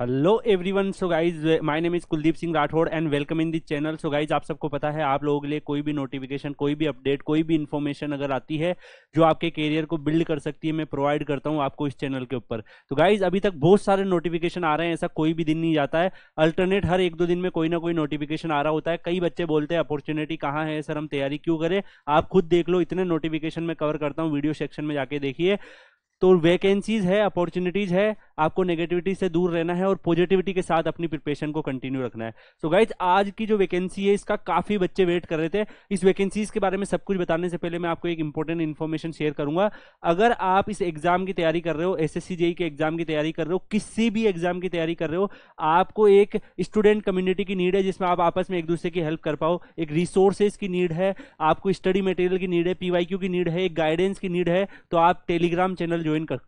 hello everyone so guys my name is Kuldeep Singh Rathore and welcome in this channel so guys आप सबको पता है आप लोगों के लिए कोई भी नोटिफिकेशन कोई भी अपडेट कोई भी इन्फॉर्मेशन अगर आती है जो आपके करियर को बिल्ड कर सकती है मैं प्रोवाइड करता हूँ आपको इस चैनल के ऊपर तो गाइज अभी तक बहुत सारे नोटिफिकेशन आ रहे हैं ऐसा कोई भी दिन नहीं जाता है अल्टरनेट हर एक दो दिन में कोई ना कोई नोटिफिकेशन आ रहा होता है कई बच्चे बोलते हैं अपॉर्चुनिटी कहाँ है सर हम तैयारी क्यों करें आप खुद देख लो इतने नोटिफिकेशन में कवर करता हूँ वीडियो सेक्शन में जाके देखिए तो वैकेंसीज है अपॉर्चुनिटीज है आपको नेगेटिविटी से दूर रहना है और पॉजिटिविटी के साथ अपनी प्रिपरेशन को कंटिन्यू रखना है सो so गाइज आज की जो वैकेंसी है इसका काफी बच्चे वेट कर रहे थे इस वैकेंसीज के बारे में सब कुछ बताने से पहले मैं आपको एक इंपॉर्टेंट इन्फॉर्मेशन शेयर करूंगा अगर आप इस एग्जाम की तैयारी कर रहे हो एस एस e के एग्जाम की तैयारी कर रहे हो किसी भी एग्जाम की तैयारी कर रहे हो आपको एक स्टूडेंट कम्युनिटी की नीड है जिसमें आप आपस में एक दूसरे की हेल्प कर पाओ एक रिसोर्सेज की नीड है आपको स्टडी मटेरियल की नीड है पीवाईक्यू की नीड है एक गाइडेंस की नीड है तो आप टेलीग्राम चैनल ज्वाइन कर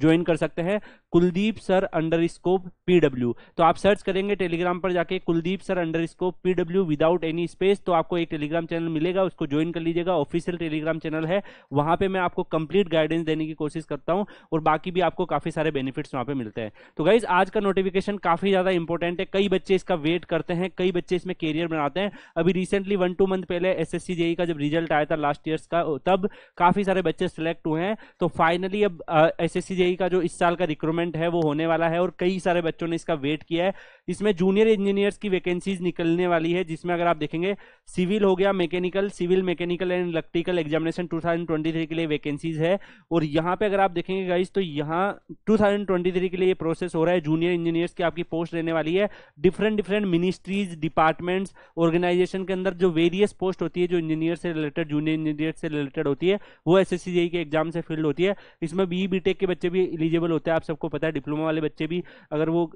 ज्वाइन कर सकते हैं Kuldeep sir under scope PW तो आप सर्च करेंगे टेलीग्राम पर जाके Kuldeep sir under scope PW without any space तो आपको एक टेलीग्राम चैनल मिलेगा उसको ज्वाइन कर लीजिएगा ऑफिशियल टेलीग्राम चैनल है वहां पे मैं आपको कंप्लीट गाइडेंस देने की कोशिश करता हूँ और बाकी भी आपको काफी सारे बेनिफिट्स वहां पर मिलते हैं तो गाइज आज का नोटिफिकेशन काफी ज्यादा इंपॉर्टेंट है कई बच्चे इसका वेट करते हैं कई बच्चे इसमें कैरियर बनाते हैं अभी रिसेंटली वन टू मंथ पहले एस एस e का जब रिजल्ट आया था लास्ट ईयर का तब काफी सारे बच्चे सिलेक्ट हुए हैं तो फाइनली अब एस एस जेई e का जो इस साल का रिक्रूटमेंट है वो होने वाला है और कई सारे बच्चों ने इसका वेट किया है इसमें जूनियर इंजीनियर्स की वैकेंसीज निकलने वाली है जिसमें अगर आप देखेंगे सिविल हो गया mechanical civil mechanical and electrical examination 2023 के लिए वैकेंसीज है और यहाँ पे अगर आप देखेंगे गाइज तो यहाँ टू के लिए ये प्रोसेस हो रहा है जूनियर इंजीनियर्स की आपकी पोस्ट रहने वाली है different different ministries departments organisation के अंदर जो वेरियस पोस्ट होती है जो इंजीनियर से रिलेटेड जूनियर इंजीनियर से रिलेटेड होती है वो एस एस e के एग्जाम से फील्ड होती है इसमें बी बी e के बच्चे भी एलिजिबल होते हैं आप सबको पता है डिप्लोमा वाले बच्चे भी अगर वो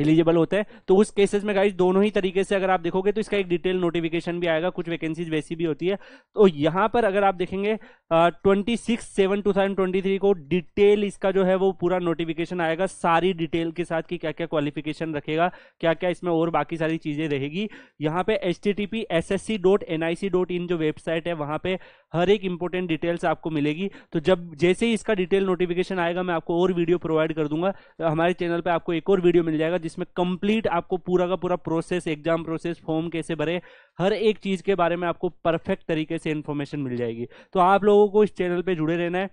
एलिजिबल होता है तो उस केसेस में गाइज दोनों ही तरीके से अगर आप देखोगे तो इसका एक डिटेल नोटिफिकेशन भी आएगा कुछ वैकेंसीज वैसी भी होती है तो यहाँ पर अगर आप देखेंगे twenty six seven two thousand twenty three को डिटेल इसका जो है वो पूरा नोटिफिकेशन आएगा सारी डिटेल के साथ कि क्या क्या क्वालिफिकेशन रखेगा क्या क्या इसमें और बाकी सारी चीज़ें रहेगी यहाँ पे H T T P S S C dot N I C dot in जो वेबसाइट है वहाँ पर हर एक इंपॉर्टेंट डिटेल्स आपको मिलेगी तो जब जैसे ही इसका डिटेल नोटिफिकेशन आएगा मैं आपको और वीडियो प्रोवाइड कर दूंगा तो हमारे चैनल पर आपको एक और वीडियो मिल जाएगा जिसमें कंप्लीट आपको पूरा का पूरा प्रोसेस एग्जाम प्रोसेस फॉर्म कैसे भरे हर एक चीज़ के बारे में आपको परफेक्ट तरीके से इन्फॉर्मेशन मिल जाएगी तो आप लोगों को इस चैनल पर जुड़े रहना है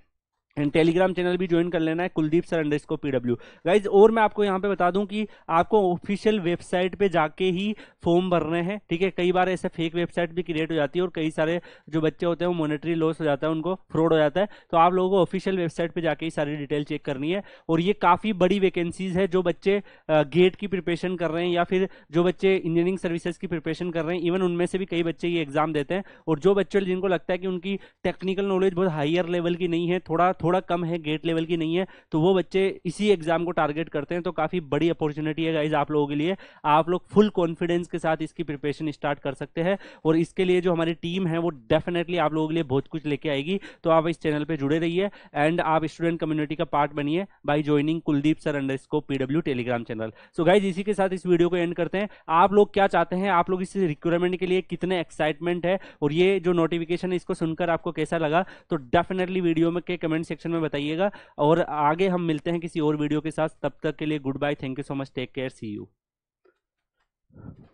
एंड टेलीग्राम चैनल भी ज्वाइन कर लेना है कुलदीप सर अंडर इसको डब्ल्यू गाइज और मैं आपको यहाँ पे बता दूँ कि आपको ऑफिशियल वेबसाइट पे जाके ही फॉर्म भरने हैं ठीक है कई बार ऐसे फेक वेबसाइट भी क्रिएट हो जाती है और कई सारे जो बच्चे होते हैं वो मोनिटरी लॉस हो जाता है उनको फ्रॉड हो जाता है तो आप लोगों को ऑफिशियल वेबसाइट पर जाके ही सारी डिटेल चेक करनी है और ये काफ़ी बड़ी वैकेंसीज है जो बच्चे गेट की प्रिपरेशन कर रहे हैं या फिर जो बच्चे इंजीनियरिंग सर्विसेज की प्रिपरेशन कर रहे हैं इवन उनमें से भी कई बच्चे ये एग्जाम देते हैं और जो बच्चे जिनको लगता है कि उनकी टेक्निकल नॉलेज बहुत हायर लेवल की नहीं है थोड़ा थोड़ा थोड़ा कम है गेट लेवल की नहीं है तो वो बच्चे इसी एग्जाम को टारगेट करते हैं तो काफ़ी बड़ी अपॉर्चुनिटी है गाइज आप लोगों के लिए आप लोग फुल कॉन्फिडेंस के साथ इसकी प्रिपरेशन स्टार्ट कर सकते हैं और इसके लिए जो हमारी टीम है वो डेफिनेटली आप लोगों के लिए बहुत कुछ लेके आएगी तो आप इस चैनल पर जुड़े रहिए एंड आप स्टूडेंट कम्युनिटी का पार्ट बनिए by joining Kuldeep sir under PW Telegram channel so guys इसी के साथ इस वीडियो को एंड करते हैं आप लोग क्या चाहते हैं आप लोग इस रिक्वायरमेंट के लिए कितने एक्साइटमेंट है और ये जो नोटिफिकेशन है इसको सुनकर आपको कैसा लगा तो डेफिनेटली वीडियो में के कमेंट्स सेक्शन में बताइएगा और आगे हम मिलते हैं किसी और वीडियो के साथ तब तक के लिए goodbye thank you so much take care see you